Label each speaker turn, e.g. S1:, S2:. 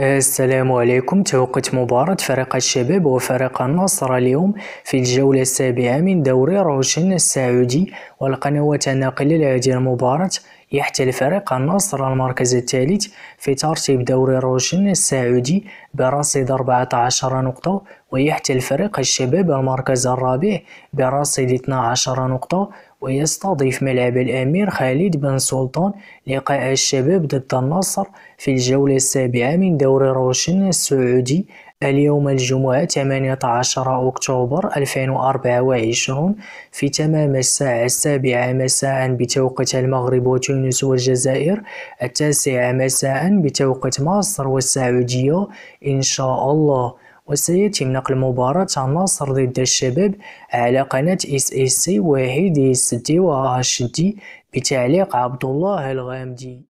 S1: السلام عليكم توقيت مباراة فريق الشباب وفريق النصر اليوم في الجولة السابعة من دوري روشن السعودي والقنوات الناقلة لهذه المباراة يحتل فريق النصر المركز الثالث في ترتيب دوري روشن السعودي برصيد 14 نقطة ويحتل فريق الشباب المركز الرابع برصيد 12 نقطة ويستضيف ملعب الأمير خالد بن سلطان لقاء الشباب ضد النصر في الجولة السابعة من دوري روشن السعودي اليوم الجمعة 18 أكتوبر 2024 في تمام الساعة السابعة مساء بتوقيت المغرب وتونس والجزائر التاسعة مساء بتوقيت مصر والسعودية إن شاء الله وسيتم نقل مباراة النصر ضد الشباب على قناة اس اس سي واحد اس دي دي بتعليق عبد الله الغامدي